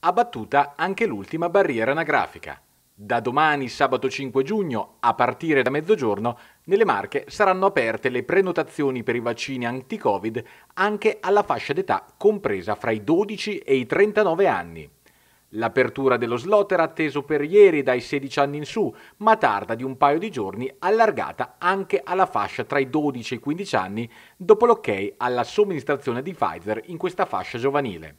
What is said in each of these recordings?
abbattuta anche l'ultima barriera anagrafica. Da domani, sabato 5 giugno, a partire da mezzogiorno, nelle Marche saranno aperte le prenotazioni per i vaccini anti-Covid anche alla fascia d'età compresa fra i 12 e i 39 anni. L'apertura dello slot era atteso per ieri dai 16 anni in su, ma tarda di un paio di giorni allargata anche alla fascia tra i 12 e i 15 anni dopo l'ok alla somministrazione di Pfizer in questa fascia giovanile.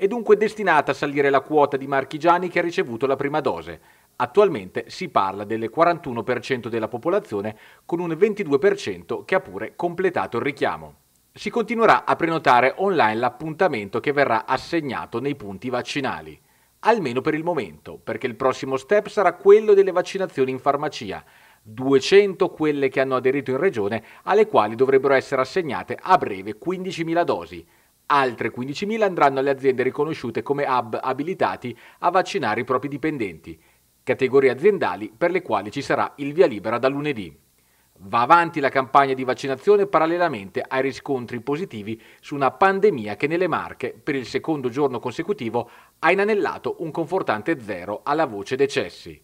È dunque destinata a salire la quota di marchigiani che ha ricevuto la prima dose. Attualmente si parla del 41% della popolazione con un 22% che ha pure completato il richiamo. Si continuerà a prenotare online l'appuntamento che verrà assegnato nei punti vaccinali almeno per il momento, perché il prossimo step sarà quello delle vaccinazioni in farmacia. 200 quelle che hanno aderito in regione, alle quali dovrebbero essere assegnate a breve 15.000 dosi. Altre 15.000 andranno alle aziende riconosciute come hub abilitati a vaccinare i propri dipendenti, categorie aziendali per le quali ci sarà il via libera da lunedì. Va avanti la campagna di vaccinazione parallelamente ai riscontri positivi su una pandemia che nelle Marche, per il secondo giorno consecutivo, ha inanellato un confortante zero alla voce decessi.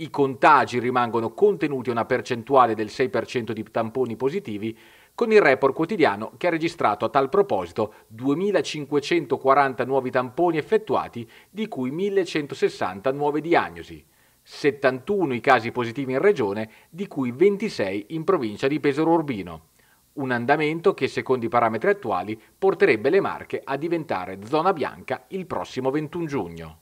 I contagi rimangono contenuti a una percentuale del 6% di tamponi positivi, con il report quotidiano che ha registrato a tal proposito 2.540 nuovi tamponi effettuati, di cui 1.160 nuove diagnosi. 71 i casi positivi in regione, di cui 26 in provincia di Pesaro Urbino. Un andamento che, secondo i parametri attuali, porterebbe le Marche a diventare zona bianca il prossimo 21 giugno.